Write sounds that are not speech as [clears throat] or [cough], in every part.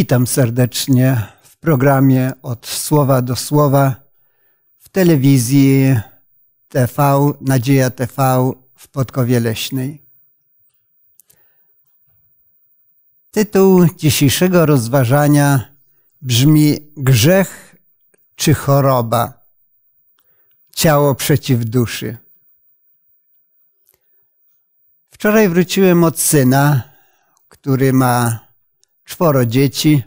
Witam serdecznie w programie Od Słowa do Słowa w telewizji TV, Nadzieja TV w Podkowie Leśnej. Tytuł dzisiejszego rozważania brzmi Grzech czy choroba? Ciało przeciw duszy. Wczoraj wróciłem od syna, który ma czworo dzieci.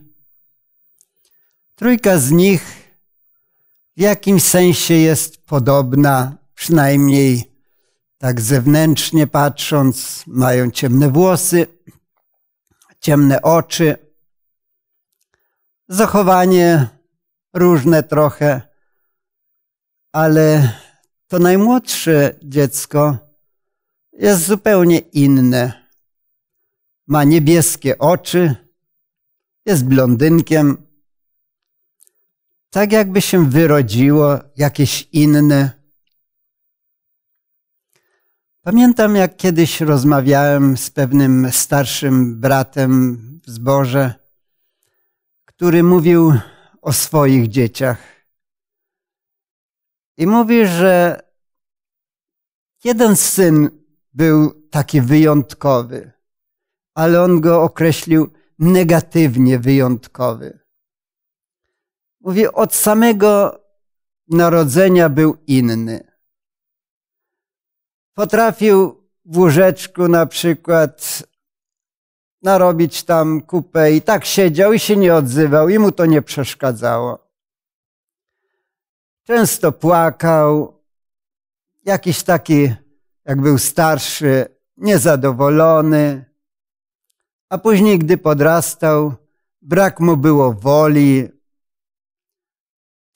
Trójka z nich w jakimś sensie jest podobna, przynajmniej tak zewnętrznie patrząc. Mają ciemne włosy, ciemne oczy, zachowanie różne trochę, ale to najmłodsze dziecko jest zupełnie inne. Ma niebieskie oczy, jest blondynkiem. Tak jakby się wyrodziło jakieś inne. Pamiętam, jak kiedyś rozmawiałem z pewnym starszym bratem w zborze, który mówił o swoich dzieciach. I mówi, że jeden syn był taki wyjątkowy, ale on go określił negatywnie wyjątkowy. Mówi, od samego narodzenia był inny. Potrafił w łóżeczku na przykład narobić tam kupę i tak siedział i się nie odzywał i mu to nie przeszkadzało. Często płakał, jakiś taki, jak był starszy, niezadowolony a później, gdy podrastał, brak mu było woli,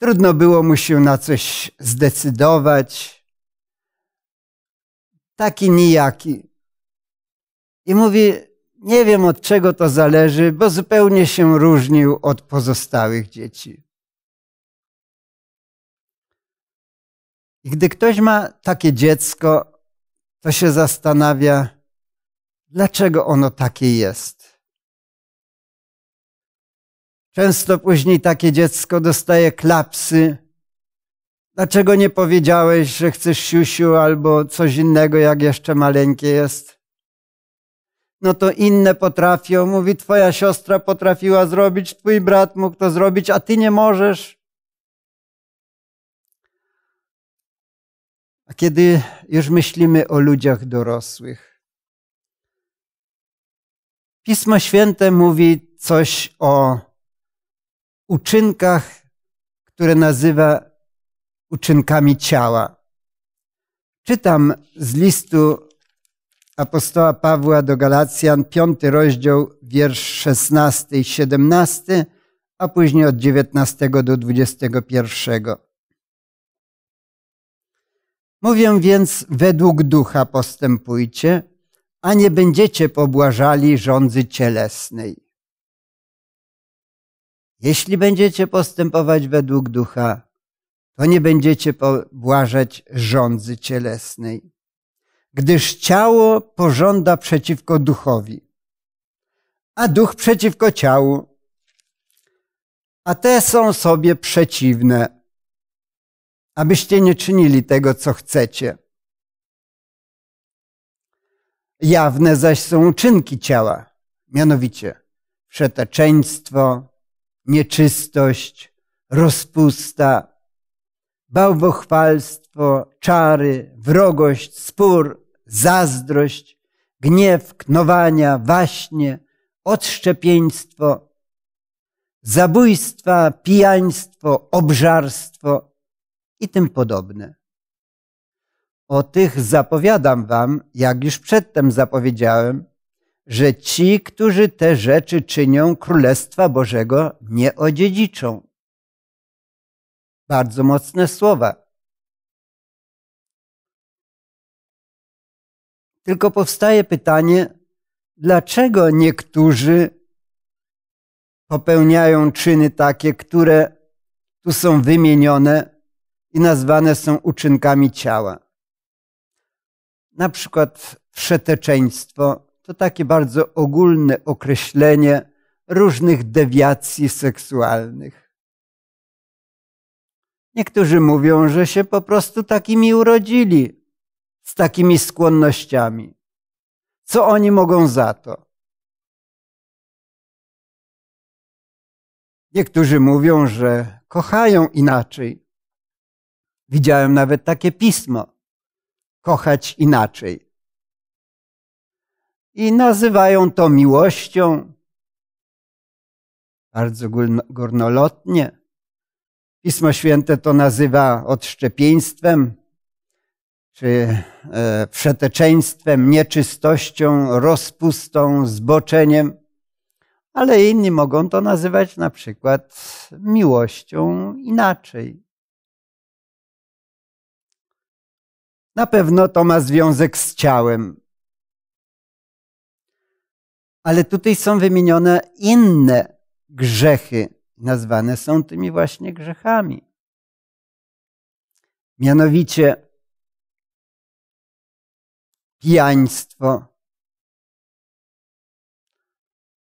trudno było mu się na coś zdecydować. Taki nijaki. I mówi, nie wiem od czego to zależy, bo zupełnie się różnił od pozostałych dzieci. I gdy ktoś ma takie dziecko, to się zastanawia, dlaczego ono takie jest. Często później takie dziecko dostaje klapsy. Dlaczego nie powiedziałeś, że chcesz siusiu albo coś innego, jak jeszcze maleńkie jest? No to inne potrafią. Mówi, twoja siostra potrafiła zrobić, twój brat mógł to zrobić, a ty nie możesz. A kiedy już myślimy o ludziach dorosłych, Pismo Święte mówi coś o uczynkach, które nazywa uczynkami ciała. Czytam z listu apostoła Pawła do Galacjan, piąty rozdział, wiersz 16 i 17, a później od 19 do 21. Mówię więc, według ducha postępujcie, a nie będziecie pobłażali rządzy cielesnej. Jeśli będziecie postępować według ducha, to nie będziecie pobłażać rządzy cielesnej, gdyż ciało pożąda przeciwko duchowi, a duch przeciwko ciału, a te są sobie przeciwne, abyście nie czynili tego, co chcecie. Jawne zaś są uczynki ciała, mianowicie przeteczeństwo, nieczystość, rozpusta, bałwochwalstwo, czary, wrogość, spór, zazdrość, gniew, knowania, waśnie, odszczepieństwo, zabójstwa, pijaństwo, obżarstwo i tym podobne. O tych zapowiadam wam, jak już przedtem zapowiedziałem, że ci, którzy te rzeczy czynią, Królestwa Bożego nie odziedziczą. Bardzo mocne słowa. Tylko powstaje pytanie, dlaczego niektórzy popełniają czyny takie, które tu są wymienione i nazwane są uczynkami ciała? Na przykład wszeteczeństwo to takie bardzo ogólne określenie różnych dewiacji seksualnych. Niektórzy mówią, że się po prostu takimi urodzili, z takimi skłonnościami. Co oni mogą za to? Niektórzy mówią, że kochają inaczej. Widziałem nawet takie pismo kochać inaczej. I nazywają to miłością, bardzo górnolotnie. Pismo Święte to nazywa odszczepieństwem, czy e, przeteczeństwem, nieczystością, rozpustą, zboczeniem, ale inni mogą to nazywać na przykład miłością inaczej. Na pewno to ma związek z ciałem. Ale tutaj są wymienione inne grzechy, nazwane są tymi właśnie grzechami. Mianowicie pijaństwo.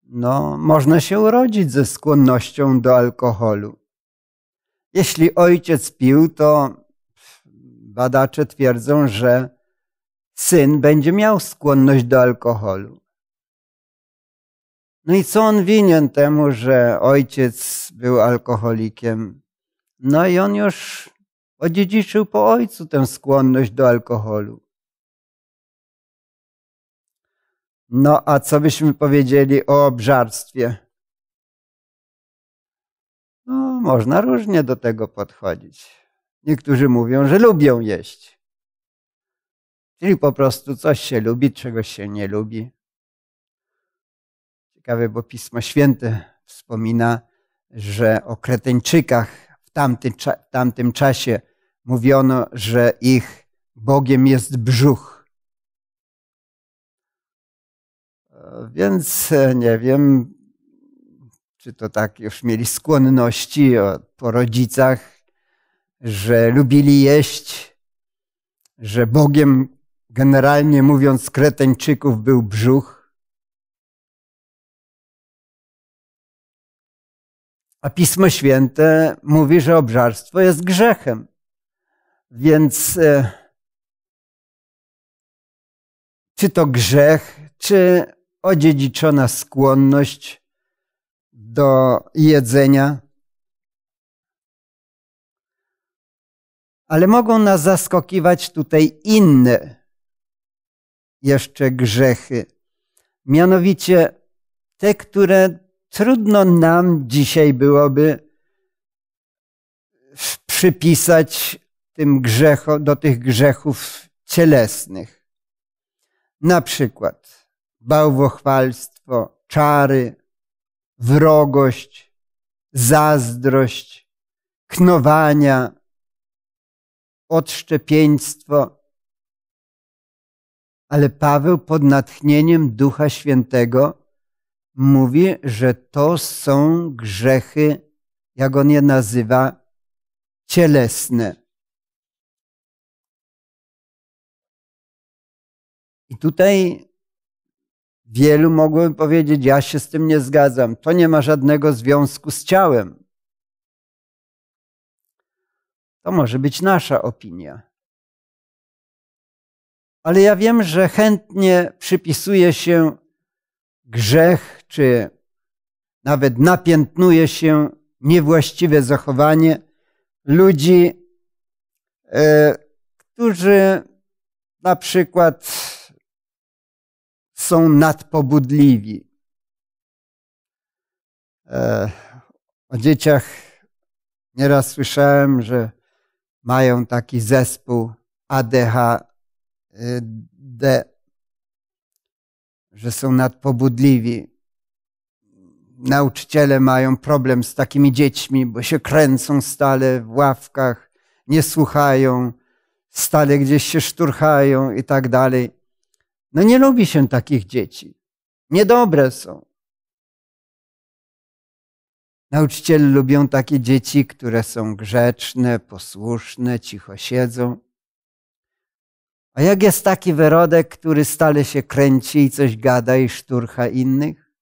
No, można się urodzić ze skłonnością do alkoholu. Jeśli ojciec pił, to Badacze twierdzą, że syn będzie miał skłonność do alkoholu. No i co on winien temu, że ojciec był alkoholikiem? No i on już odziedziczył po ojcu tę skłonność do alkoholu. No a co byśmy powiedzieli o obżarstwie? No, można różnie do tego podchodzić. Niektórzy mówią, że lubią jeść. Czyli po prostu coś się lubi, czegoś się nie lubi. Ciekawe, bo Pismo Święte wspomina, że o Kretyńczykach w tamtym, w tamtym czasie mówiono, że ich Bogiem jest brzuch. Więc e, nie wiem, czy to tak już mieli skłonności po rodzicach, że lubili jeść, że Bogiem, generalnie mówiąc, Kreteńczyków był brzuch. A Pismo Święte mówi, że obżarstwo jest grzechem. Więc e, czy to grzech, czy odziedziczona skłonność do jedzenia ale mogą nas zaskakiwać tutaj inne jeszcze grzechy. Mianowicie te, które trudno nam dzisiaj byłoby przypisać tym grzechom do tych grzechów cielesnych. Na przykład bałwochwalstwo, czary, wrogość, zazdrość, knowania, odszczepieństwo. Ale Paweł pod natchnieniem Ducha Świętego mówi, że to są grzechy, jak on je nazywa, cielesne. I tutaj wielu mogłoby powiedzieć, ja się z tym nie zgadzam. To nie ma żadnego związku z ciałem. To może być nasza opinia. Ale ja wiem, że chętnie przypisuje się grzech, czy nawet napiętnuje się niewłaściwe zachowanie ludzi, e, którzy na przykład są nadpobudliwi. E, o dzieciach nieraz słyszałem, że mają taki zespół ADHD, y, że są nadpobudliwi. Nauczyciele mają problem z takimi dziećmi, bo się kręcą stale w ławkach, nie słuchają, stale gdzieś się szturchają i tak dalej. No nie lubi się takich dzieci. Niedobre są. Nauczyciele lubią takie dzieci, które są grzeczne, posłuszne, cicho siedzą. A jak jest taki wyrodek, który stale się kręci i coś gada i szturcha innych?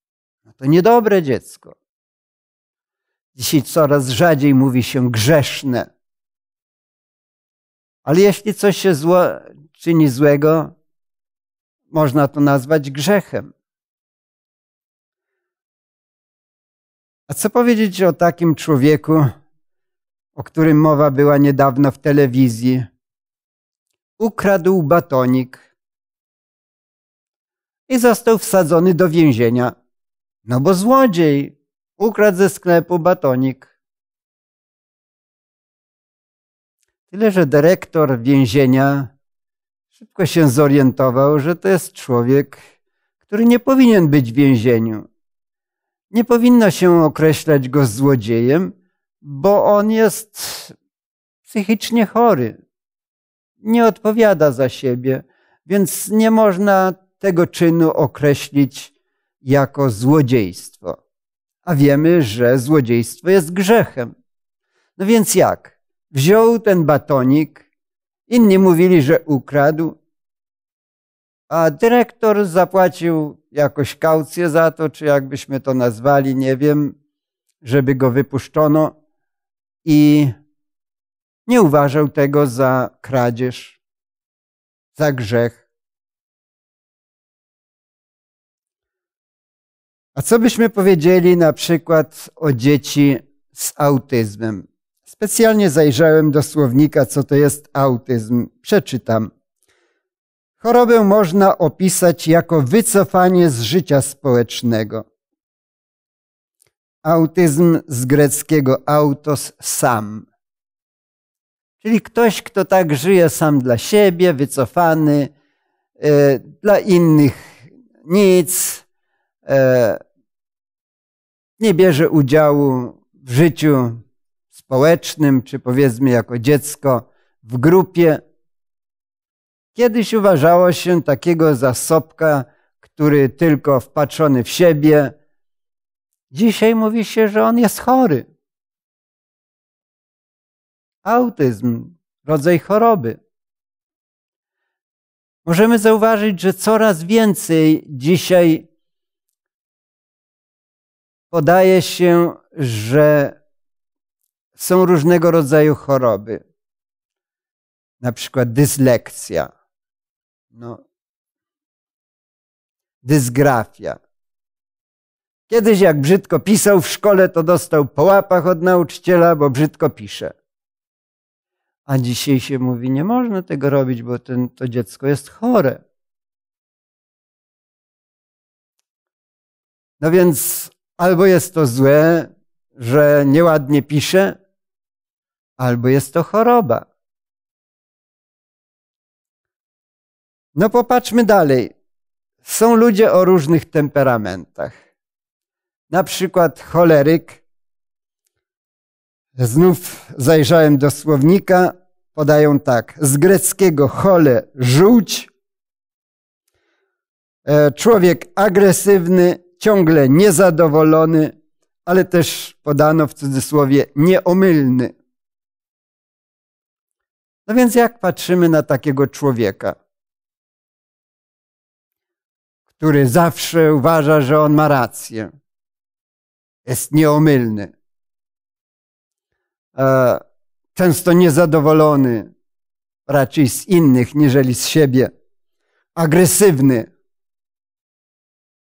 No to niedobre dziecko. Dzisiaj coraz rzadziej mówi się grzeszne. Ale jeśli coś się zło, czyni złego, można to nazwać grzechem. A co powiedzieć o takim człowieku, o którym mowa była niedawno w telewizji? Ukradł batonik i został wsadzony do więzienia. No bo złodziej ukradł ze sklepu batonik. Tyle, że dyrektor więzienia szybko się zorientował, że to jest człowiek, który nie powinien być w więzieniu. Nie powinno się określać go złodziejem, bo on jest psychicznie chory. Nie odpowiada za siebie, więc nie można tego czynu określić jako złodziejstwo. A wiemy, że złodziejstwo jest grzechem. No więc jak? Wziął ten batonik, inni mówili, że ukradł, a dyrektor zapłacił jakoś kaucję za to, czy jakbyśmy to nazwali, nie wiem, żeby go wypuszczono i nie uważał tego za kradzież, za grzech. A co byśmy powiedzieli na przykład o dzieci z autyzmem? Specjalnie zajrzałem do słownika, co to jest autyzm. Przeczytam. Chorobę można opisać jako wycofanie z życia społecznego. Autyzm z greckiego autos sam. Czyli ktoś, kto tak żyje sam dla siebie, wycofany, e, dla innych nic, e, nie bierze udziału w życiu społecznym, czy powiedzmy jako dziecko w grupie, Kiedyś uważało się takiego za sopka, który tylko wpatrzony w siebie. Dzisiaj mówi się, że on jest chory. Autyzm, rodzaj choroby. Możemy zauważyć, że coraz więcej dzisiaj podaje się, że są różnego rodzaju choroby, na przykład dyslekcja no. Dysgrafia. Kiedyś jak brzydko pisał w szkole, to dostał po łapach od nauczyciela, bo brzydko pisze. A dzisiaj się mówi, nie można tego robić, bo ten, to dziecko jest chore. No więc albo jest to złe, że nieładnie pisze, albo jest to choroba. No popatrzmy dalej. Są ludzie o różnych temperamentach. Na przykład choleryk. Znów zajrzałem do słownika. Podają tak. Z greckiego chole żółć. E, człowiek agresywny, ciągle niezadowolony, ale też podano w cudzysłowie nieomylny. No więc jak patrzymy na takiego człowieka? który zawsze uważa, że on ma rację. Jest nieomylny. E, często niezadowolony raczej z innych niżeli z siebie. Agresywny.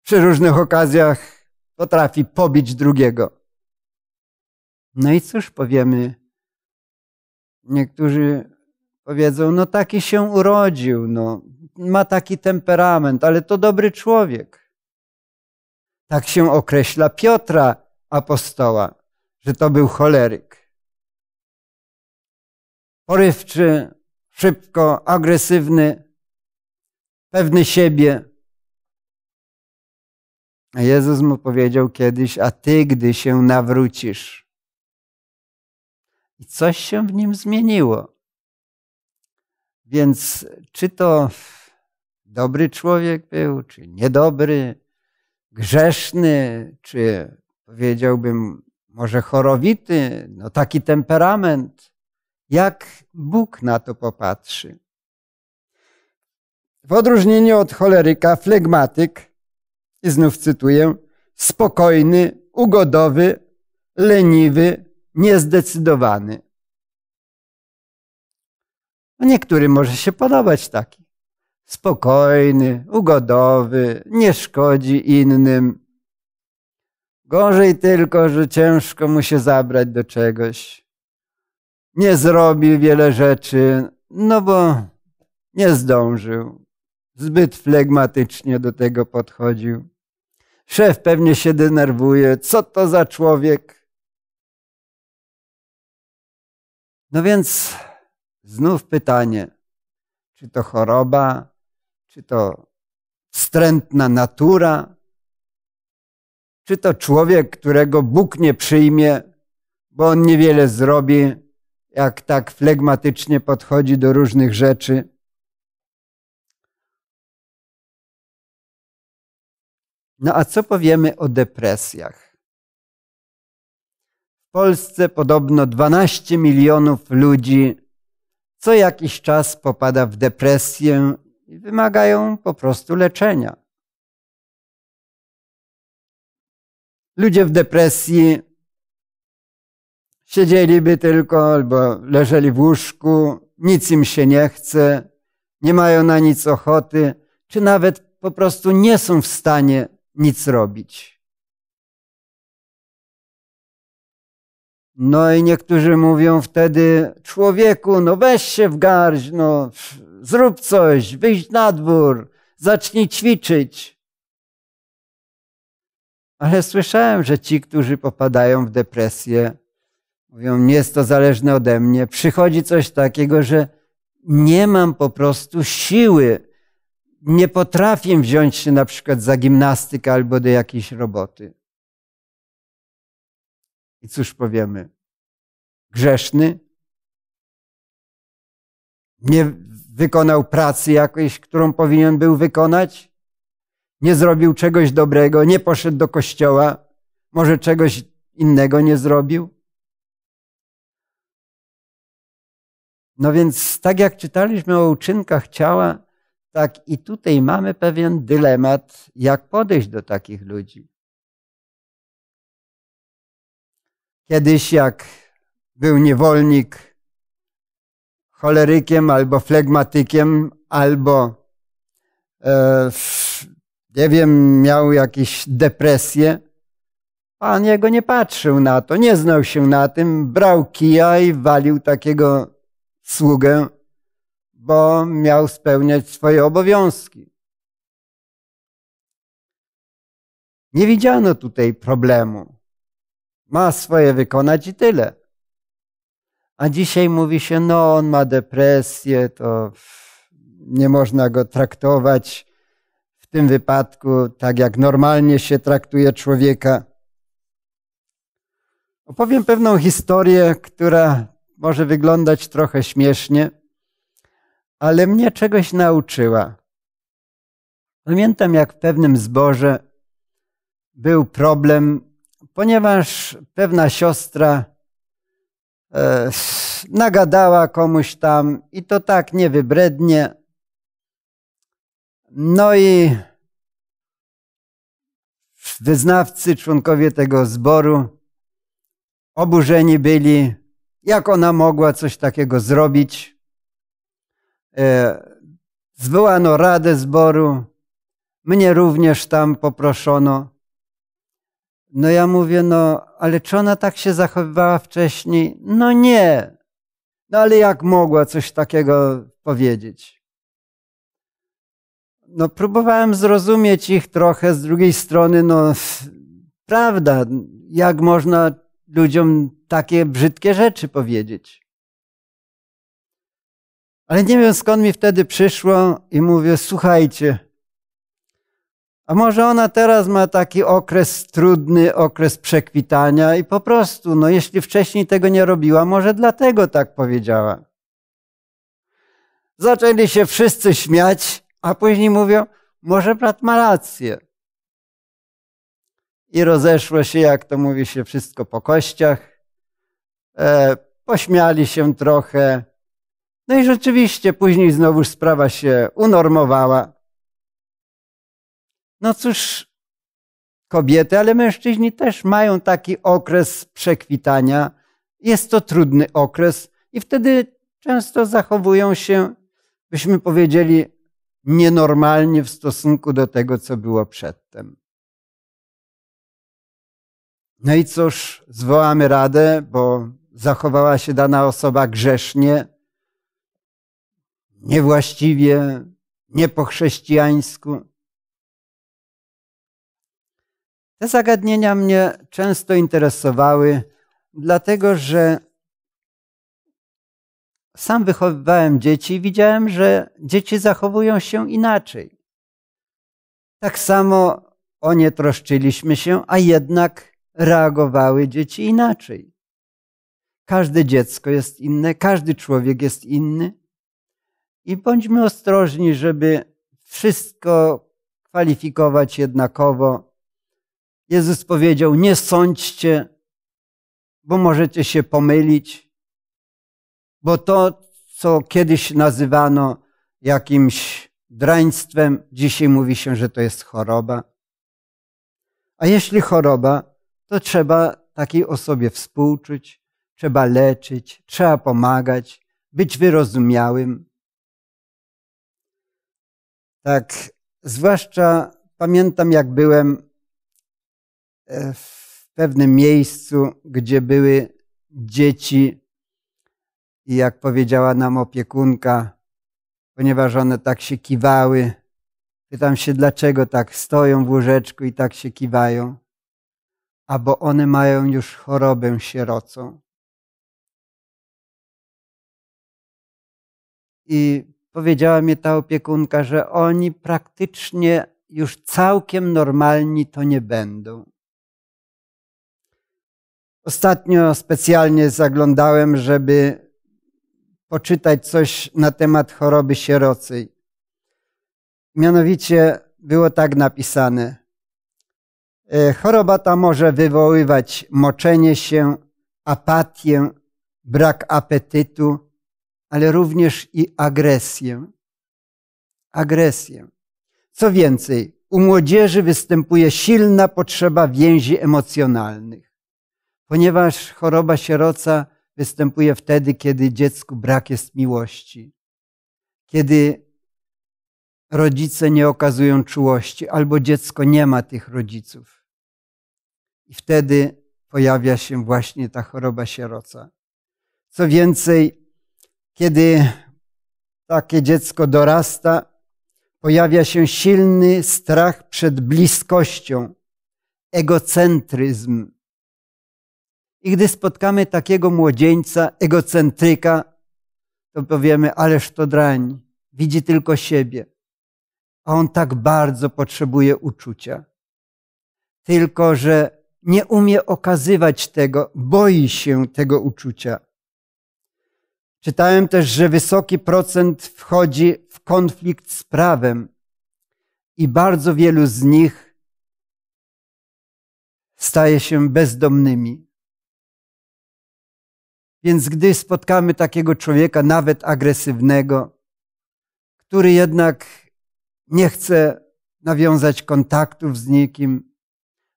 Przy różnych okazjach potrafi pobić drugiego. No i cóż powiemy? Niektórzy Powiedzą, no taki się urodził, no, ma taki temperament, ale to dobry człowiek. Tak się określa Piotra apostoła, że to był choleryk. Porywczy, szybko, agresywny, pewny siebie. A Jezus mu powiedział kiedyś, a ty, gdy się nawrócisz. I coś się w nim zmieniło. Więc czy to dobry człowiek był, czy niedobry, grzeszny, czy powiedziałbym może chorowity, no taki temperament, jak Bóg na to popatrzy. W odróżnieniu od choleryka, flegmatyk, i znów cytuję, spokojny, ugodowy, leniwy, niezdecydowany. A niektórym może się podobać taki. Spokojny, ugodowy, nie szkodzi innym. Gorzej tylko, że ciężko mu się zabrać do czegoś. Nie zrobi wiele rzeczy, no bo nie zdążył. Zbyt flegmatycznie do tego podchodził. Szef pewnie się denerwuje. Co to za człowiek? No więc Znów pytanie, czy to choroba, czy to wstrętna natura, czy to człowiek, którego Bóg nie przyjmie, bo on niewiele zrobi, jak tak flegmatycznie podchodzi do różnych rzeczy. No a co powiemy o depresjach? W Polsce podobno 12 milionów ludzi co jakiś czas popada w depresję i wymagają po prostu leczenia. Ludzie w depresji siedzieliby tylko albo leżeli w łóżku, nic im się nie chce, nie mają na nic ochoty, czy nawet po prostu nie są w stanie nic robić. No i niektórzy mówią wtedy, człowieku, no weź się w garść, no zrób coś, wyjdź na dwór, zacznij ćwiczyć. Ale słyszałem, że ci, którzy popadają w depresję, mówią, nie jest to zależne ode mnie. Przychodzi coś takiego, że nie mam po prostu siły. Nie potrafię wziąć się na przykład za gimnastykę albo do jakiejś roboty. I cóż powiemy? Grzeszny? Nie wykonał pracy jakiejś, którą powinien był wykonać? Nie zrobił czegoś dobrego, nie poszedł do kościoła, może czegoś innego nie zrobił? No więc, tak jak czytaliśmy o uczynkach ciała, tak i tutaj mamy pewien dylemat, jak podejść do takich ludzi. Kiedyś jak był niewolnik cholerykiem albo flegmatykiem, albo e, nie wiem, miał jakieś depresje, Pan jego nie patrzył na to, nie znał się na tym, brał kija i walił takiego sługę, bo miał spełniać swoje obowiązki. Nie widziano tutaj problemu ma swoje wykonać i tyle. A dzisiaj mówi się, no on ma depresję, to nie można go traktować w tym wypadku tak, jak normalnie się traktuje człowieka. Opowiem pewną historię, która może wyglądać trochę śmiesznie, ale mnie czegoś nauczyła. Pamiętam, jak w pewnym zboże był problem ponieważ pewna siostra e, nagadała komuś tam i to tak niewybrednie. No i wyznawcy, członkowie tego zboru oburzeni byli, jak ona mogła coś takiego zrobić. E, zwołano radę zboru, mnie również tam poproszono. No ja mówię, no ale czy ona tak się zachowywała wcześniej? No nie. No ale jak mogła coś takiego powiedzieć? No próbowałem zrozumieć ich trochę, z drugiej strony, no prawda, jak można ludziom takie brzydkie rzeczy powiedzieć? Ale nie wiem skąd mi wtedy przyszło i mówię, słuchajcie, a może ona teraz ma taki okres trudny, okres przekwitania i po prostu, no jeśli wcześniej tego nie robiła, może dlatego tak powiedziała. Zaczęli się wszyscy śmiać, a później mówią, może brat ma rację. I rozeszło się, jak to mówi się, wszystko po kościach. E, pośmiali się trochę. No i rzeczywiście później znowu sprawa się unormowała no cóż, kobiety, ale mężczyźni też mają taki okres przekwitania. Jest to trudny okres i wtedy często zachowują się, byśmy powiedzieli, nienormalnie w stosunku do tego, co było przedtem. No i cóż, zwołamy radę, bo zachowała się dana osoba grzesznie, niewłaściwie, nie po chrześcijańsku. Te zagadnienia mnie często interesowały, dlatego że sam wychowywałem dzieci i widziałem, że dzieci zachowują się inaczej. Tak samo o nie troszczyliśmy się, a jednak reagowały dzieci inaczej. Każde dziecko jest inne, każdy człowiek jest inny. I bądźmy ostrożni, żeby wszystko kwalifikować jednakowo Jezus powiedział: Nie sądźcie, bo możecie się pomylić, bo to, co kiedyś nazywano jakimś draństwem, dzisiaj mówi się, że to jest choroba. A jeśli choroba, to trzeba takiej osobie współczuć, trzeba leczyć, trzeba pomagać, być wyrozumiałym. Tak, zwłaszcza pamiętam, jak byłem E, w pewnym miejscu, gdzie były dzieci i jak powiedziała nam opiekunka, ponieważ one tak się kiwały, pytam się, dlaczego tak stoją w łóżeczku i tak się kiwają, a bo one mają już chorobę sierocą. I powiedziała mi ta opiekunka, że oni praktycznie już całkiem normalni to nie będą. Ostatnio specjalnie zaglądałem, żeby poczytać coś na temat choroby sierocej. Mianowicie było tak napisane. E, choroba ta może wywoływać moczenie się, apatię, brak apetytu, ale również i agresję. Agresję. Co więcej, u młodzieży występuje silna potrzeba więzi emocjonalnych ponieważ choroba sieroca występuje wtedy, kiedy dziecku brak jest miłości, kiedy rodzice nie okazują czułości, albo dziecko nie ma tych rodziców. I wtedy pojawia się właśnie ta choroba sieroca. Co więcej, kiedy takie dziecko dorasta, pojawia się silny strach przed bliskością, egocentryzm, i gdy spotkamy takiego młodzieńca, egocentryka, to powiemy, ależ to drań, widzi tylko siebie. A on tak bardzo potrzebuje uczucia. Tylko, że nie umie okazywać tego, boi się tego uczucia. Czytałem też, że wysoki procent wchodzi w konflikt z prawem i bardzo wielu z nich staje się bezdomnymi. Więc gdy spotkamy takiego człowieka, nawet agresywnego, który jednak nie chce nawiązać kontaktów z nikim,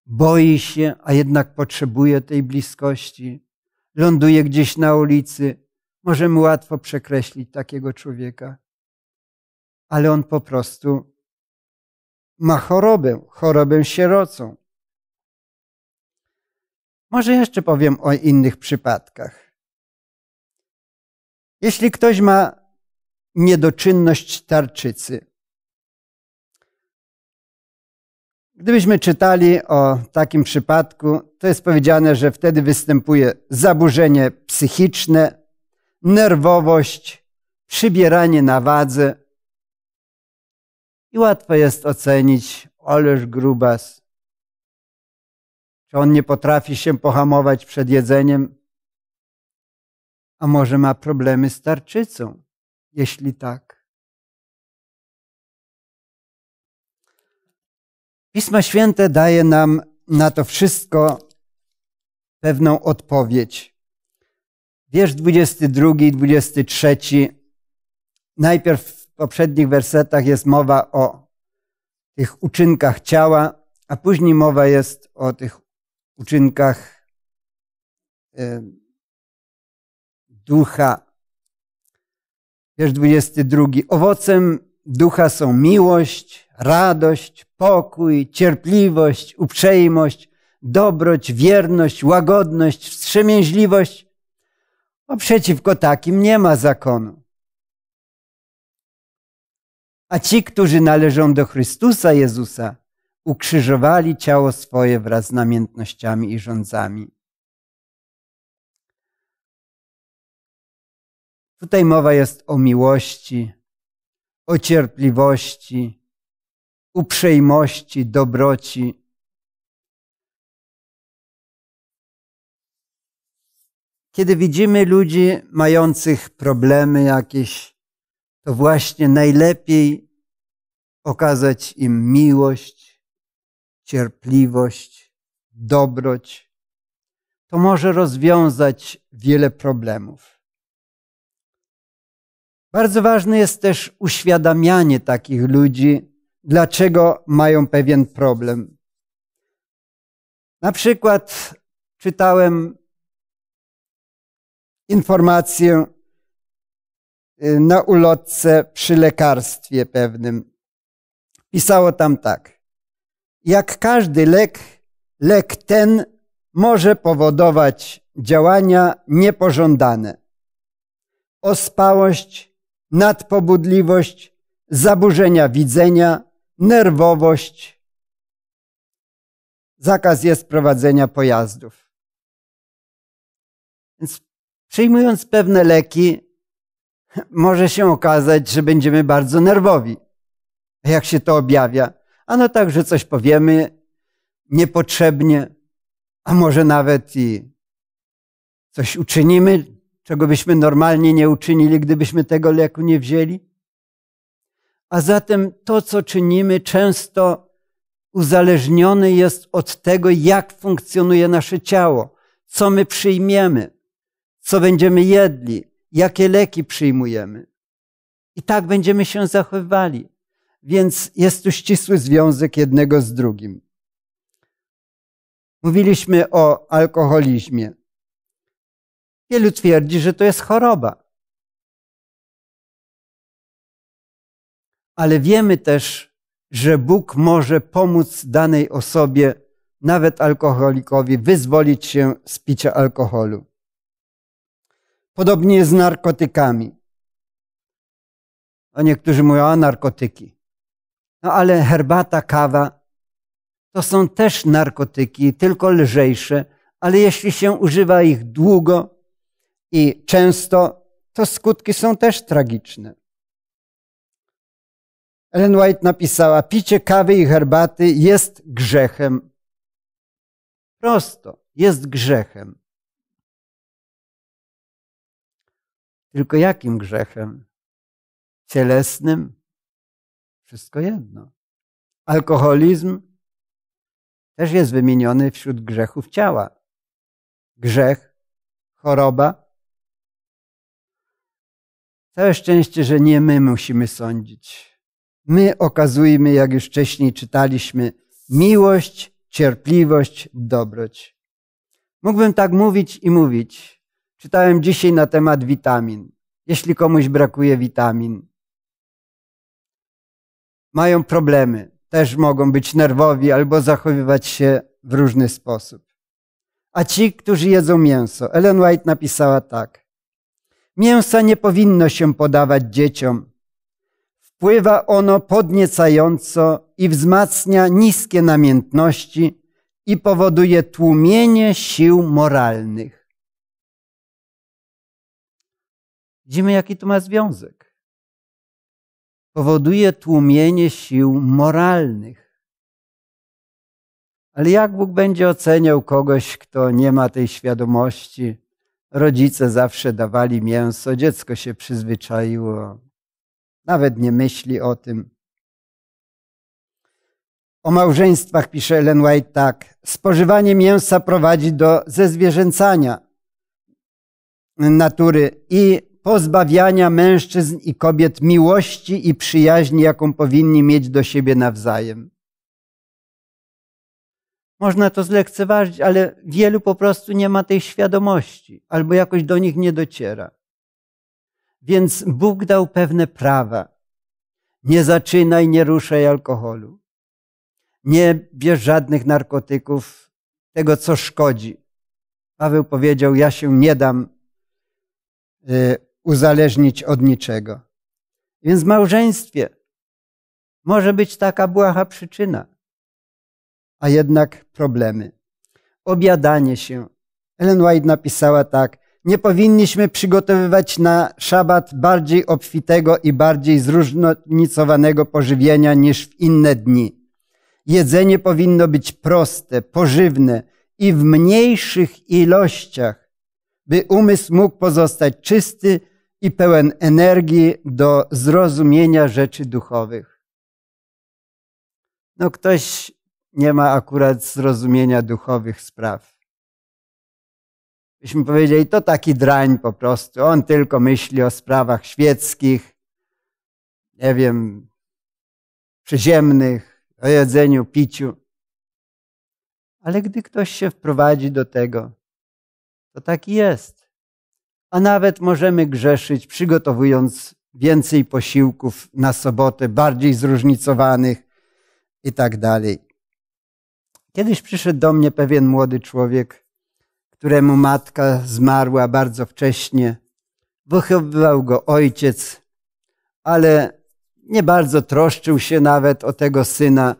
boi się, a jednak potrzebuje tej bliskości, ląduje gdzieś na ulicy, możemy łatwo przekreślić takiego człowieka. Ale on po prostu ma chorobę, chorobę sierocą. Może jeszcze powiem o innych przypadkach. Jeśli ktoś ma niedoczynność tarczycy, Gdybyśmy czytali o takim przypadku, to jest powiedziane, że wtedy występuje zaburzenie psychiczne, nerwowość, przybieranie na wadze. I łatwo jest ocenić Oleż Grubas. Czy on nie potrafi się pohamować przed jedzeniem? A może ma problemy z tarczycą? Jeśli tak. Pisma Święte daje nam na to wszystko pewną odpowiedź. Wiersz 22 i 23. Najpierw w poprzednich wersetach jest mowa o tych uczynkach ciała, a później mowa jest o tych uczynkach y, ducha. Wiersz 22. Owocem ducha są miłość, radość, pokój, cierpliwość, uprzejmość, dobroć, wierność, łagodność, wstrzemięźliwość. O przeciwko takim nie ma zakonu. A ci, którzy należą do Chrystusa Jezusa, ukrzyżowali ciało swoje wraz z namiętnościami i rządzami. Tutaj mowa jest o miłości, o cierpliwości, uprzejmości, dobroci. Kiedy widzimy ludzi mających problemy jakieś, to właśnie najlepiej okazać im miłość, cierpliwość, dobroć. To może rozwiązać wiele problemów. Bardzo ważne jest też uświadamianie takich ludzi, dlaczego mają pewien problem. Na przykład czytałem informację y, na ulotce przy lekarstwie pewnym. Pisało tam tak. Jak każdy lek, lek ten może powodować działania niepożądane. Ospałość, nadpobudliwość, zaburzenia widzenia, nerwowość. Zakaz jest prowadzenia pojazdów. Więc przyjmując pewne leki, może się okazać, że będziemy bardzo nerwowi. A jak się to objawia? no tak, że coś powiemy niepotrzebnie, a może nawet i coś uczynimy, czego byśmy normalnie nie uczynili, gdybyśmy tego leku nie wzięli? A zatem to, co czynimy, często uzależnione jest od tego, jak funkcjonuje nasze ciało, co my przyjmiemy, co będziemy jedli, jakie leki przyjmujemy. I tak będziemy się zachowywali. Więc jest tu ścisły związek jednego z drugim. Mówiliśmy o alkoholizmie. Wielu twierdzi, że to jest choroba. Ale wiemy też, że Bóg może pomóc danej osobie, nawet alkoholikowi, wyzwolić się z picia alkoholu. Podobnie jest z narkotykami. A no, niektórzy mówią, a narkotyki. No ale herbata, kawa to są też narkotyki, tylko lżejsze, ale jeśli się używa ich długo, i często to skutki są też tragiczne. Ellen White napisała: Picie kawy i herbaty jest grzechem. Prosto, jest grzechem. Tylko jakim grzechem? Cielesnym? Wszystko jedno. Alkoholizm też jest wymieniony wśród grzechów ciała. Grzech, choroba Całe szczęście, że nie my musimy sądzić. My okazujemy, jak już wcześniej czytaliśmy, miłość, cierpliwość, dobroć. Mógłbym tak mówić i mówić. Czytałem dzisiaj na temat witamin. Jeśli komuś brakuje witamin, mają problemy, też mogą być nerwowi albo zachowywać się w różny sposób. A ci, którzy jedzą mięso, Ellen White napisała tak: Mięsa nie powinno się podawać dzieciom. Wpływa ono podniecająco i wzmacnia niskie namiętności i powoduje tłumienie sił moralnych. Widzimy, jaki to ma związek. Powoduje tłumienie sił moralnych. Ale jak Bóg będzie oceniał kogoś, kto nie ma tej świadomości, Rodzice zawsze dawali mięso, dziecko się przyzwyczaiło, nawet nie myśli o tym. O małżeństwach pisze Ellen White tak. Spożywanie mięsa prowadzi do zezwierzęcania natury i pozbawiania mężczyzn i kobiet miłości i przyjaźni, jaką powinni mieć do siebie nawzajem. Można to zlekceważyć, ale wielu po prostu nie ma tej świadomości albo jakoś do nich nie dociera. Więc Bóg dał pewne prawa. Nie zaczynaj, nie ruszaj alkoholu. Nie bierz żadnych narkotyków, tego co szkodzi. Paweł powiedział: Ja się nie dam y, uzależnić od niczego. Więc w małżeństwie może być taka błaha przyczyna a jednak problemy. Obiadanie się. Ellen White napisała tak. Nie powinniśmy przygotowywać na szabat bardziej obfitego i bardziej zróżnicowanego pożywienia niż w inne dni. Jedzenie powinno być proste, pożywne i w mniejszych ilościach, by umysł mógł pozostać czysty i pełen energii do zrozumienia rzeczy duchowych. No ktoś nie ma akurat zrozumienia duchowych spraw. Byśmy powiedzieli, to taki drań po prostu. On tylko myśli o sprawach świeckich, nie wiem, przyziemnych, o jedzeniu, piciu. Ale gdy ktoś się wprowadzi do tego, to taki jest. A nawet możemy grzeszyć, przygotowując więcej posiłków na sobotę, bardziej zróżnicowanych i tak dalej. Kiedyś przyszedł do mnie pewien młody człowiek, któremu matka zmarła bardzo wcześnie. Wychowywał go ojciec, ale nie bardzo troszczył się nawet o tego syna.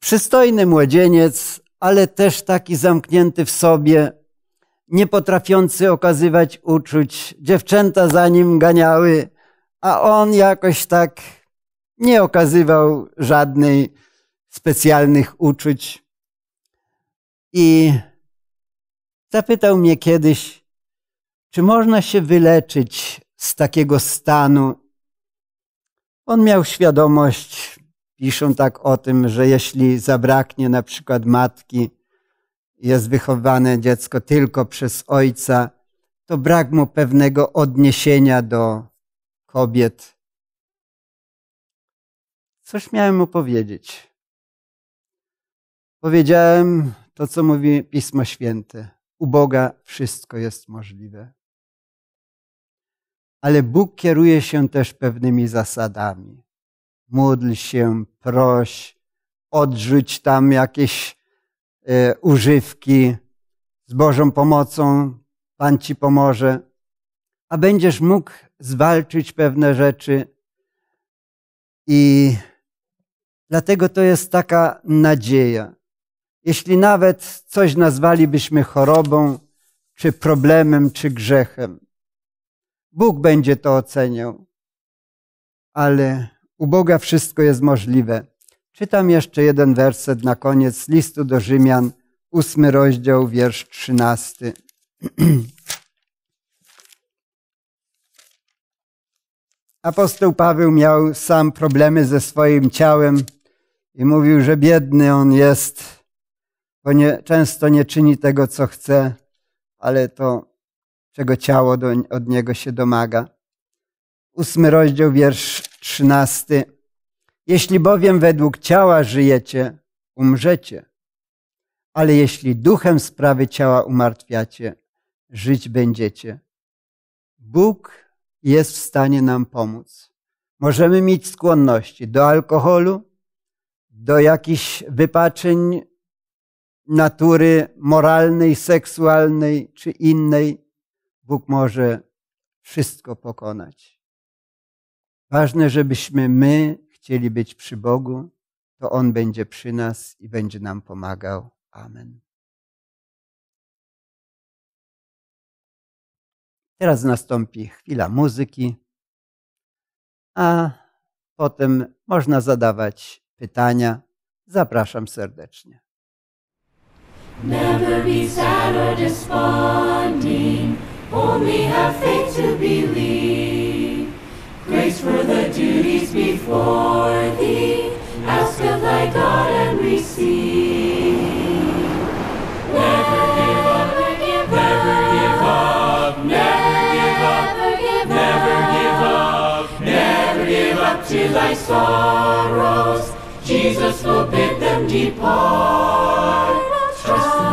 Przystojny młodzieniec, ale też taki zamknięty w sobie, nie potrafiący okazywać uczuć. Dziewczęta za nim ganiały, a on jakoś tak nie okazywał żadnej specjalnych uczuć. I zapytał mnie kiedyś, czy można się wyleczyć z takiego stanu. On miał świadomość, piszą tak o tym, że jeśli zabraknie na przykład matki, jest wychowane dziecko tylko przez ojca, to brak mu pewnego odniesienia do kobiet. Coś miałem mu powiedzieć. Powiedziałem to, co mówi Pismo Święte. U Boga wszystko jest możliwe. Ale Bóg kieruje się też pewnymi zasadami. Módl się, proś, odrzuć tam jakieś e, używki. Z Bożą pomocą Pan ci pomoże, a będziesz mógł zwalczyć pewne rzeczy. I dlatego to jest taka nadzieja jeśli nawet coś nazwalibyśmy chorobą, czy problemem, czy grzechem. Bóg będzie to oceniał, ale u Boga wszystko jest możliwe. Czytam jeszcze jeden werset na koniec listu do Rzymian, ósmy rozdział, wiersz trzynasty. [clears throat] Apostoł Paweł miał sam problemy ze swoim ciałem i mówił, że biedny on jest to nie, często nie czyni tego, co chce, ale to, czego ciało do, od niego się domaga. Ósmy rozdział, wiersz trzynasty. Jeśli bowiem według ciała żyjecie, umrzecie. Ale jeśli duchem sprawy ciała umartwiacie, żyć będziecie. Bóg jest w stanie nam pomóc. Możemy mieć skłonności do alkoholu, do jakichś wypaczeń natury moralnej, seksualnej czy innej, Bóg może wszystko pokonać. Ważne, żebyśmy my chcieli być przy Bogu, to On będzie przy nas i będzie nam pomagał. Amen. Teraz nastąpi chwila muzyki, a potem można zadawać pytania. Zapraszam serdecznie. Never be sad or desponding, only have faith to believe. Grace for the duties before thee, ask of thy God and receive. Never give up, never give up, never give up, never give up, never give up, never give up to thy sorrows. Jesus bid them depart.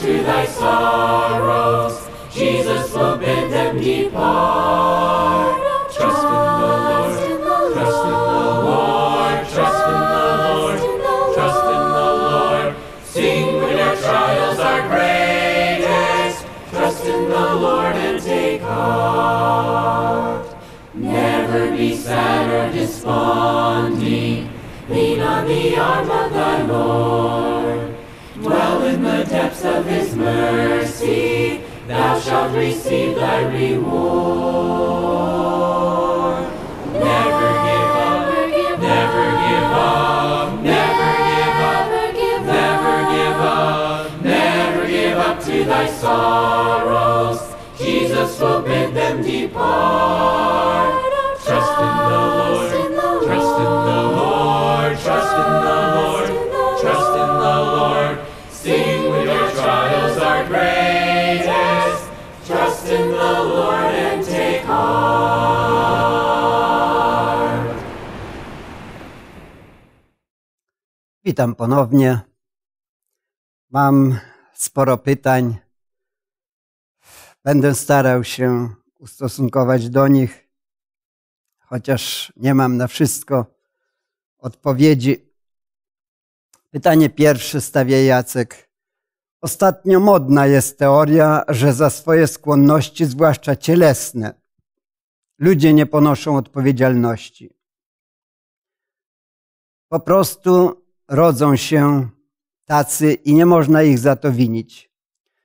to thy sorrows. Jesus will bid them depart. Trust in the Lord. Trust in the Lord. Trust in the Lord. Trust in the Lord. Sing when your trials are greatest. Trust in the Lord and take heart. Never be sad or desponding. Lean on the arm of thy Lord of his mercy, thou shalt receive thy reward. Never give up, never give up, never give up, never give up, never give up to thy sorrows. Jesus will bid them depart. witam ponownie. Mam sporo pytań. Będę starał się ustosunkować do nich, chociaż nie mam na wszystko odpowiedzi. Pytanie pierwsze stawia Jacek. Ostatnio modna jest teoria, że za swoje skłonności, zwłaszcza cielesne, ludzie nie ponoszą odpowiedzialności. Po prostu rodzą się tacy i nie można ich za to winić.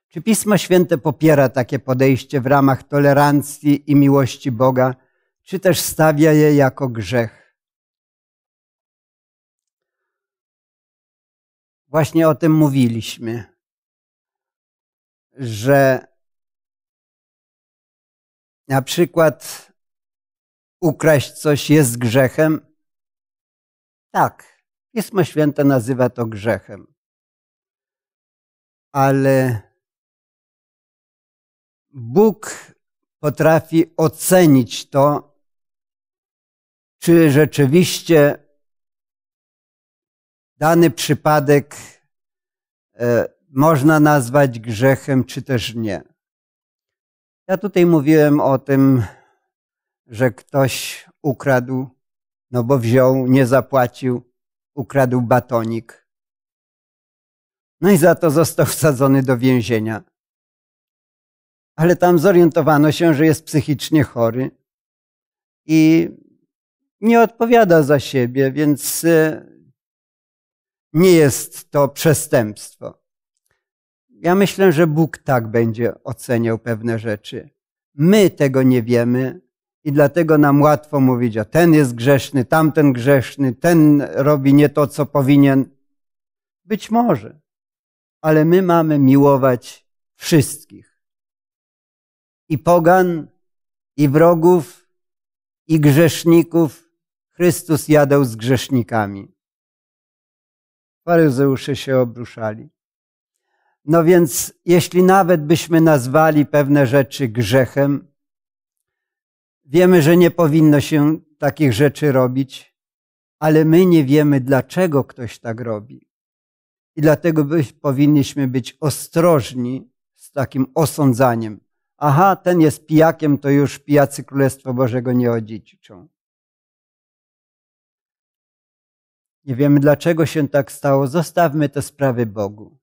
Czy Pismo Święte popiera takie podejście w ramach tolerancji i miłości Boga, czy też stawia je jako grzech? Właśnie o tym mówiliśmy, że na przykład ukraść coś jest grzechem? Tak. Pismo Święte nazywa to grzechem. Ale Bóg potrafi ocenić to, czy rzeczywiście dany przypadek e, można nazwać grzechem, czy też nie. Ja tutaj mówiłem o tym, że ktoś ukradł, no bo wziął, nie zapłacił ukradł batonik. No i za to został wsadzony do więzienia. Ale tam zorientowano się, że jest psychicznie chory i nie odpowiada za siebie, więc e, nie jest to przestępstwo. Ja myślę, że Bóg tak będzie oceniał pewne rzeczy. My tego nie wiemy, i dlatego nam łatwo mówić, a ten jest grzeszny, tamten grzeszny, ten robi nie to, co powinien. Być może, ale my mamy miłować wszystkich. I pogan, i wrogów, i grzeszników. Chrystus jadał z grzesznikami. Faryzeusze się obruszali. No więc, jeśli nawet byśmy nazwali pewne rzeczy grzechem, Wiemy, że nie powinno się takich rzeczy robić, ale my nie wiemy, dlaczego ktoś tak robi. I dlatego byś, powinniśmy być ostrożni z takim osądzaniem. Aha, ten jest pijakiem, to już pijacy Królestwo Bożego nie odziedziczą. Nie wiemy, dlaczego się tak stało. Zostawmy te sprawy Bogu.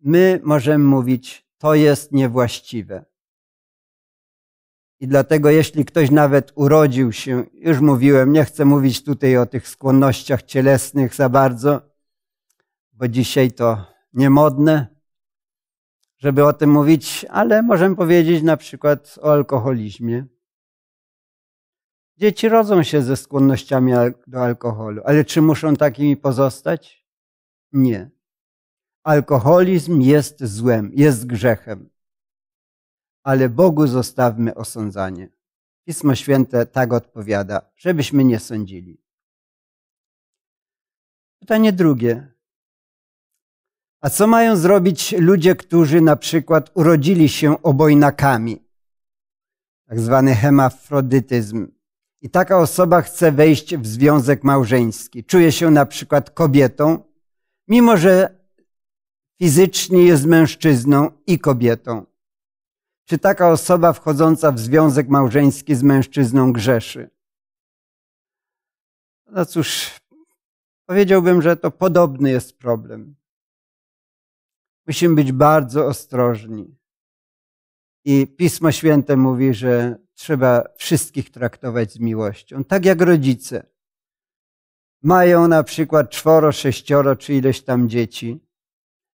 My możemy mówić, to jest niewłaściwe. I dlatego, jeśli ktoś nawet urodził się, już mówiłem, nie chcę mówić tutaj o tych skłonnościach cielesnych za bardzo, bo dzisiaj to niemodne, żeby o tym mówić, ale możemy powiedzieć na przykład o alkoholizmie. Dzieci rodzą się ze skłonnościami do alkoholu, ale czy muszą takimi pozostać? Nie. Alkoholizm jest złem, jest grzechem ale Bogu zostawmy osądzanie. Pismo Święte tak odpowiada, żebyśmy nie sądzili. Pytanie drugie. A co mają zrobić ludzie, którzy na przykład urodzili się obojnakami? Tak zwany hemafrodytyzm. I taka osoba chce wejść w związek małżeński. Czuje się na przykład kobietą, mimo że fizycznie jest mężczyzną i kobietą. Czy taka osoba wchodząca w związek małżeński z mężczyzną grzeszy? No cóż, powiedziałbym, że to podobny jest problem. Musimy być bardzo ostrożni. I Pismo Święte mówi, że trzeba wszystkich traktować z miłością, tak jak rodzice. Mają na przykład czworo, sześcioro czy ileś tam dzieci.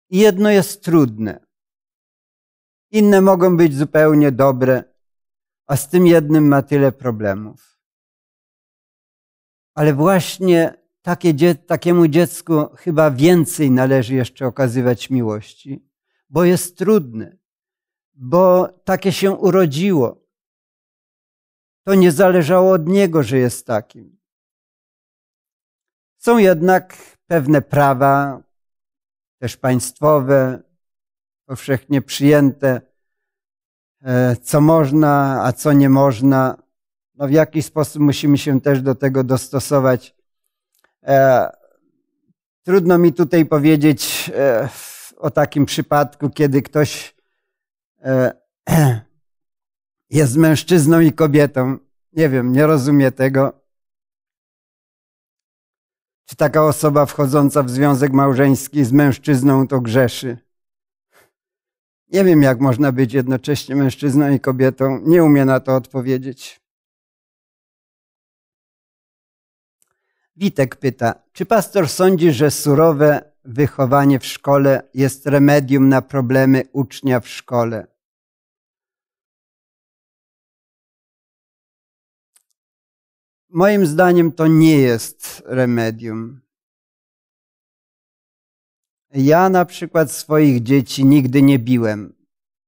I jedno jest trudne. Inne mogą być zupełnie dobre, a z tym jednym ma tyle problemów. Ale właśnie takie, takiemu dziecku chyba więcej należy jeszcze okazywać miłości, bo jest trudne, bo takie się urodziło. To nie zależało od niego, że jest takim. Są jednak pewne prawa, też państwowe, powszechnie przyjęte, e, co można, a co nie można. No w jaki sposób musimy się też do tego dostosować. E, trudno mi tutaj powiedzieć e, o takim przypadku, kiedy ktoś [clears throat] jest mężczyzną i kobietą. Nie wiem, nie rozumie tego. Czy taka osoba wchodząca w związek małżeński z mężczyzną to grzeszy? Nie wiem, jak można być jednocześnie mężczyzną i kobietą. Nie umie na to odpowiedzieć. Witek pyta, czy pastor sądzi, że surowe wychowanie w szkole jest remedium na problemy ucznia w szkole? Moim zdaniem to nie jest remedium. Ja na przykład swoich dzieci nigdy nie biłem.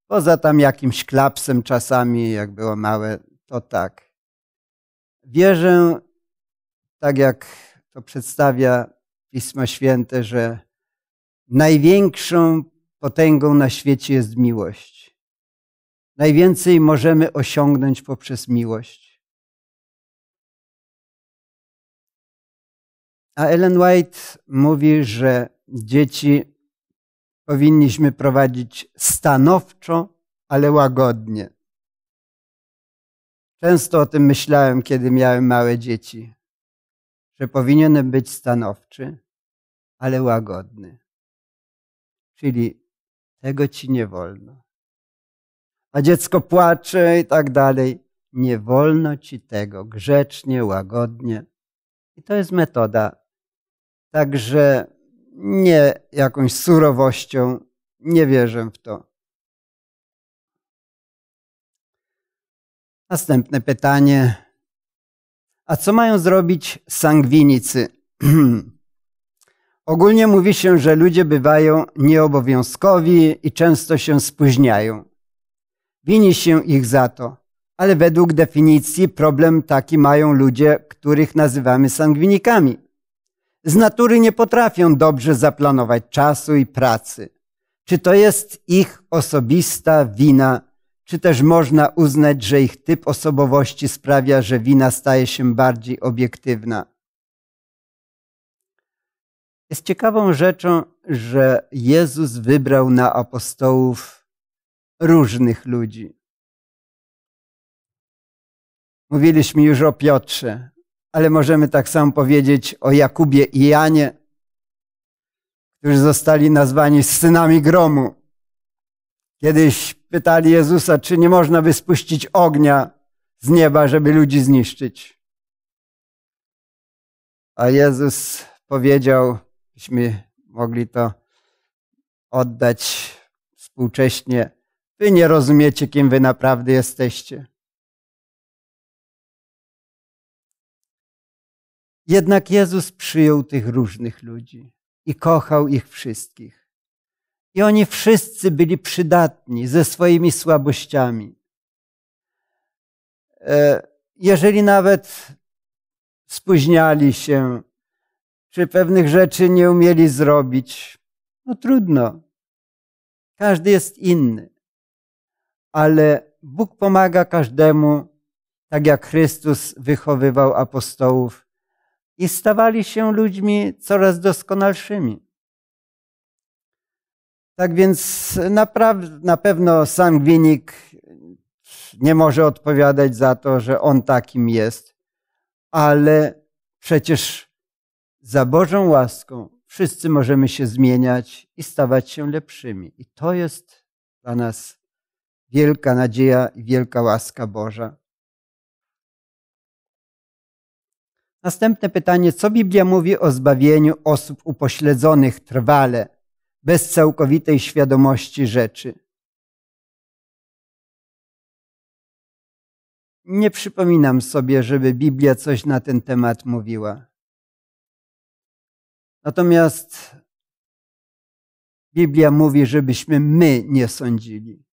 Poza tam jakimś klapsem czasami, jak było małe, to tak. Wierzę, tak jak to przedstawia Pismo Święte, że największą potęgą na świecie jest miłość. Najwięcej możemy osiągnąć poprzez miłość. A Ellen White mówi, że dzieci powinniśmy prowadzić stanowczo, ale łagodnie. Często o tym myślałem, kiedy miałem małe dzieci, że powinienem być stanowczy, ale łagodny. Czyli tego ci nie wolno. A dziecko płacze i tak dalej. Nie wolno ci tego grzecznie, łagodnie. I to jest metoda. Także nie jakąś surowością. Nie wierzę w to. Następne pytanie. A co mają zrobić sangwinicy? [clears throat] Ogólnie mówi się, że ludzie bywają nieobowiązkowi i często się spóźniają. Wini się ich za to, ale według definicji problem taki mają ludzie, których nazywamy sangwinikami z natury nie potrafią dobrze zaplanować czasu i pracy. Czy to jest ich osobista wina, czy też można uznać, że ich typ osobowości sprawia, że wina staje się bardziej obiektywna? Jest ciekawą rzeczą, że Jezus wybrał na apostołów różnych ludzi. Mówiliśmy już o Piotrze ale możemy tak samo powiedzieć o Jakubie i Janie, którzy zostali nazwani synami gromu. Kiedyś pytali Jezusa, czy nie można by spuścić ognia z nieba, żeby ludzi zniszczyć. A Jezus powiedział, byśmy mogli to oddać współcześnie, wy nie rozumiecie, kim wy naprawdę jesteście. Jednak Jezus przyjął tych różnych ludzi i kochał ich wszystkich. I oni wszyscy byli przydatni ze swoimi słabościami. E, jeżeli nawet spóźniali się, czy pewnych rzeczy nie umieli zrobić, no trudno. Każdy jest inny. Ale Bóg pomaga każdemu, tak jak Chrystus wychowywał apostołów i stawali się ludźmi coraz doskonalszymi. Tak więc naprawdę, na pewno sam Gwinik nie może odpowiadać za to, że on takim jest, ale przecież za Bożą łaską wszyscy możemy się zmieniać i stawać się lepszymi. I to jest dla nas wielka nadzieja i wielka łaska Boża. Następne pytanie, co Biblia mówi o zbawieniu osób upośledzonych trwale, bez całkowitej świadomości rzeczy? Nie przypominam sobie, żeby Biblia coś na ten temat mówiła. Natomiast Biblia mówi, żebyśmy my nie sądzili.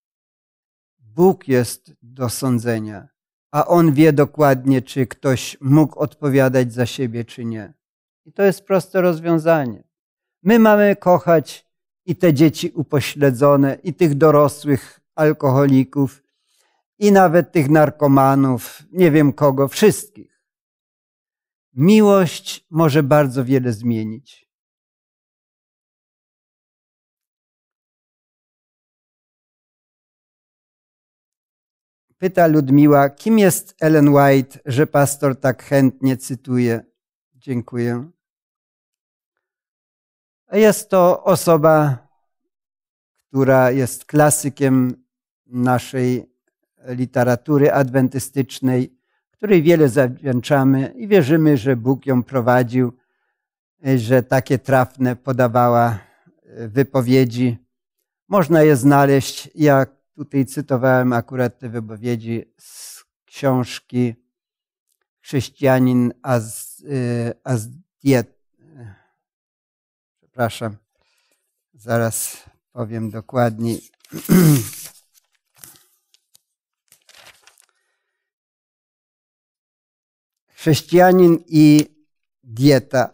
Bóg jest do sądzenia a on wie dokładnie, czy ktoś mógł odpowiadać za siebie, czy nie. I to jest proste rozwiązanie. My mamy kochać i te dzieci upośledzone, i tych dorosłych alkoholików, i nawet tych narkomanów, nie wiem kogo, wszystkich. Miłość może bardzo wiele zmienić. Pyta Ludmiła, kim jest Ellen White, że pastor tak chętnie cytuje? Dziękuję. Jest to osoba, która jest klasykiem naszej literatury adwentystycznej, której wiele zawdzięczamy i wierzymy, że Bóg ją prowadził, że takie trafne podawała wypowiedzi. Można je znaleźć jak Tutaj cytowałem akurat te wypowiedzi z książki Chrześcijanin az, y, diet. Przepraszam, zaraz powiem dokładniej. [clears throat] Chrześcijanin i dieta.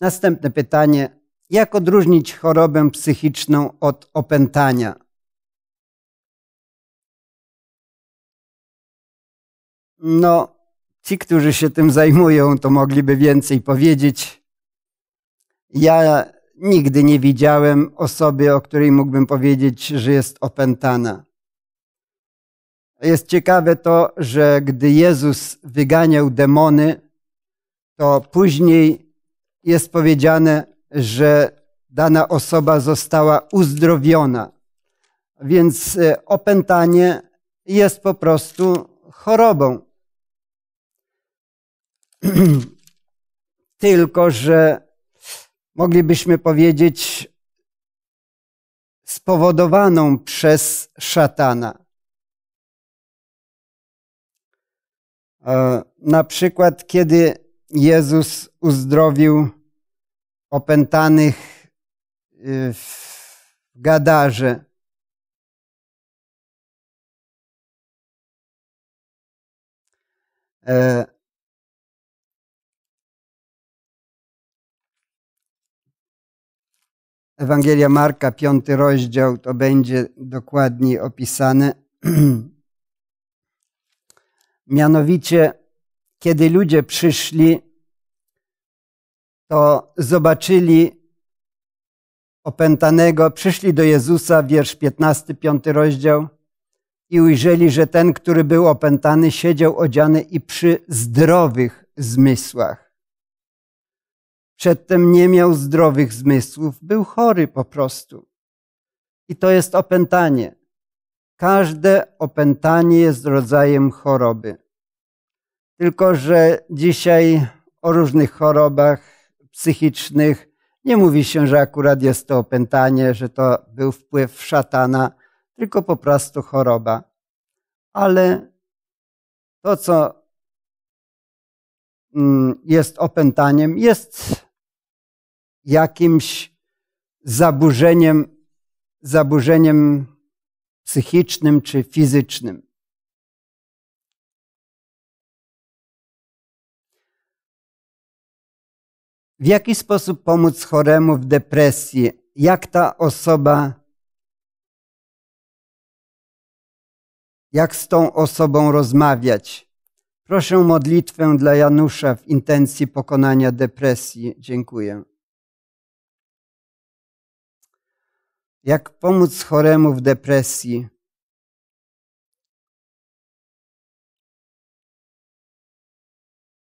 Następne pytanie. Jak odróżnić chorobę psychiczną od opętania? No, ci, którzy się tym zajmują, to mogliby więcej powiedzieć. Ja nigdy nie widziałem osoby, o której mógłbym powiedzieć, że jest opętana. Jest ciekawe to, że gdy Jezus wyganiał demony, to później jest powiedziane, że dana osoba została uzdrowiona. Więc e, opętanie jest po prostu chorobą. [clears throat] Tylko, że moglibyśmy powiedzieć, spowodowaną przez szatana. E, na przykład, kiedy Jezus uzdrowił opętanych y, w Gadarze. E, Ewangelia Marka, piąty rozdział, to będzie dokładniej opisane. [clears throat] Mianowicie, kiedy ludzie przyszli to zobaczyli opętanego, przyszli do Jezusa, wiersz 15, 5 rozdział, i ujrzeli, że ten, który był opętany, siedział odziany i przy zdrowych zmysłach. Przedtem nie miał zdrowych zmysłów, był chory po prostu. I to jest opętanie. Każde opętanie jest rodzajem choroby. Tylko, że dzisiaj o różnych chorobach psychicznych. Nie mówi się, że akurat jest to opętanie, że to był wpływ szatana, tylko po prostu choroba. Ale to, co mm, jest opętaniem, jest jakimś zaburzeniem, zaburzeniem psychicznym czy fizycznym. W jaki sposób pomóc choremu w depresji? Jak ta osoba, jak z tą osobą rozmawiać? Proszę modlitwę dla Janusza w intencji pokonania depresji. Dziękuję. Jak pomóc choremu w depresji?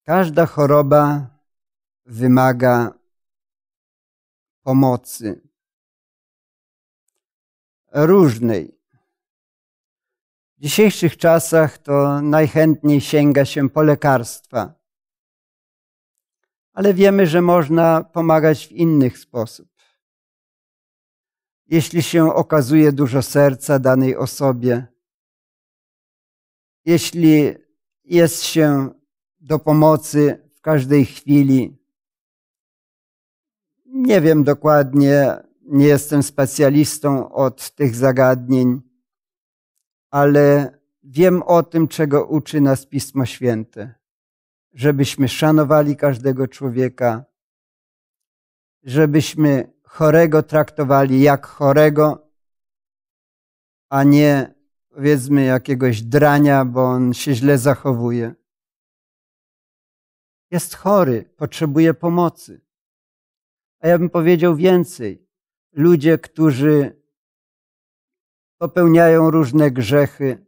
Każda choroba wymaga pomocy różnej. W dzisiejszych czasach to najchętniej sięga się po lekarstwa, ale wiemy, że można pomagać w innych sposób. Jeśli się okazuje dużo serca danej osobie, jeśli jest się do pomocy w każdej chwili, nie wiem dokładnie, nie jestem specjalistą od tych zagadnień, ale wiem o tym, czego uczy nas Pismo Święte. Żebyśmy szanowali każdego człowieka, żebyśmy chorego traktowali jak chorego, a nie powiedzmy jakiegoś drania, bo on się źle zachowuje. Jest chory, potrzebuje pomocy. A ja bym powiedział więcej. Ludzie, którzy popełniają różne grzechy,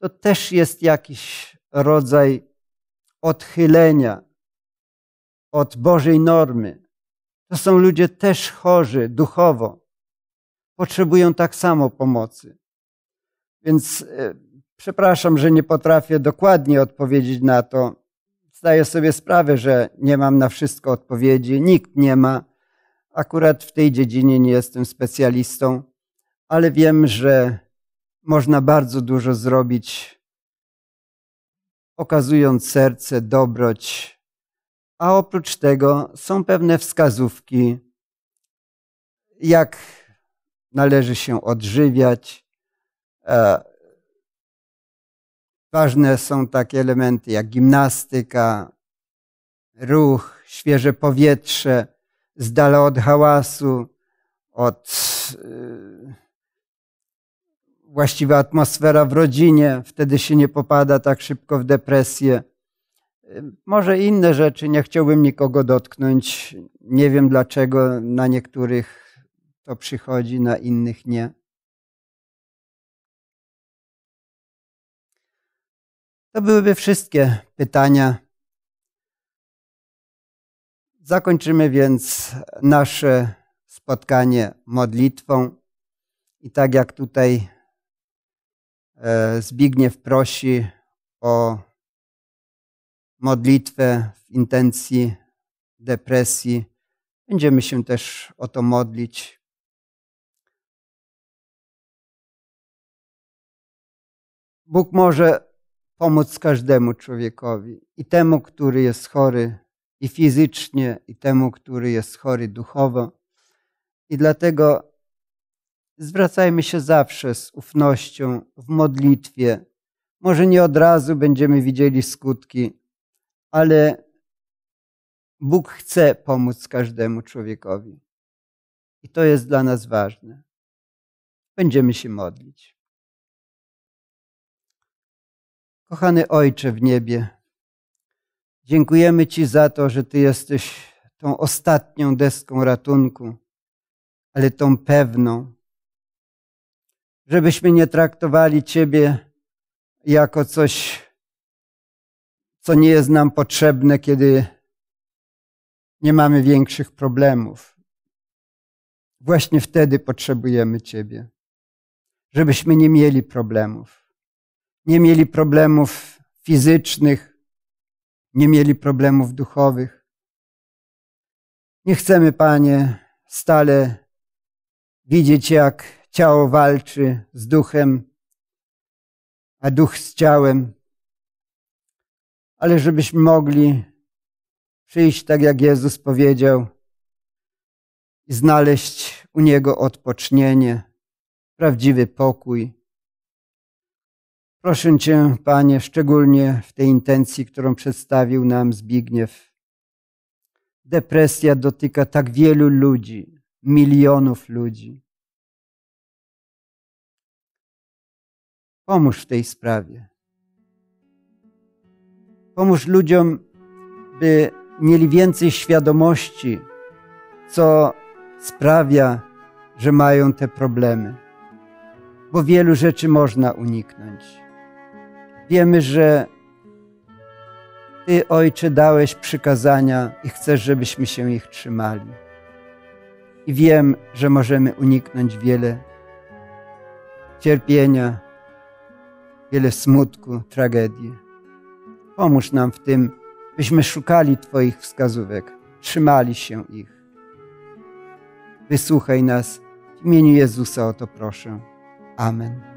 to też jest jakiś rodzaj odchylenia od Bożej normy. To są ludzie też chorzy duchowo. Potrzebują tak samo pomocy. Więc e, przepraszam, że nie potrafię dokładnie odpowiedzieć na to. Zdaję sobie sprawę, że nie mam na wszystko odpowiedzi, nikt nie ma. Akurat w tej dziedzinie nie jestem specjalistą, ale wiem, że można bardzo dużo zrobić, okazując serce, dobroć. A oprócz tego są pewne wskazówki, jak należy się odżywiać. E, ważne są takie elementy jak gimnastyka, ruch, świeże powietrze z dala od hałasu, od y, właściwa atmosfera w rodzinie, wtedy się nie popada tak szybko w depresję. Y, może inne rzeczy, nie chciałbym nikogo dotknąć. Nie wiem dlaczego na niektórych to przychodzi, na innych nie. To byłyby wszystkie pytania. Zakończymy więc nasze spotkanie modlitwą. I tak jak tutaj e, Zbigniew prosi o modlitwę w intencji depresji, będziemy się też o to modlić. Bóg może pomóc każdemu człowiekowi i temu, który jest chory i fizycznie, i temu, który jest chory duchowo. I dlatego zwracajmy się zawsze z ufnością w modlitwie. Może nie od razu będziemy widzieli skutki, ale Bóg chce pomóc każdemu człowiekowi. I to jest dla nas ważne. Będziemy się modlić. Kochany Ojcze w niebie, Dziękujemy Ci za to, że Ty jesteś tą ostatnią deską ratunku, ale tą pewną. Żebyśmy nie traktowali Ciebie jako coś, co nie jest nam potrzebne, kiedy nie mamy większych problemów. Właśnie wtedy potrzebujemy Ciebie, żebyśmy nie mieli problemów. Nie mieli problemów fizycznych, nie mieli problemów duchowych. Nie chcemy, Panie, stale widzieć, jak ciało walczy z duchem, a duch z ciałem, ale żebyśmy mogli przyjść tak, jak Jezus powiedział, i znaleźć u Niego odpocznienie, prawdziwy pokój Proszę Cię, Panie, szczególnie w tej intencji, którą przedstawił nam Zbigniew. Depresja dotyka tak wielu ludzi, milionów ludzi. Pomóż w tej sprawie. Pomóż ludziom, by mieli więcej świadomości, co sprawia, że mają te problemy, bo wielu rzeczy można uniknąć. Wiemy, że Ty, Ojcze, dałeś przykazania i chcesz, żebyśmy się ich trzymali. I wiem, że możemy uniknąć wiele cierpienia, wiele smutku, tragedii. Pomóż nam w tym, byśmy szukali Twoich wskazówek, trzymali się ich. Wysłuchaj nas. W imieniu Jezusa o to proszę. Amen.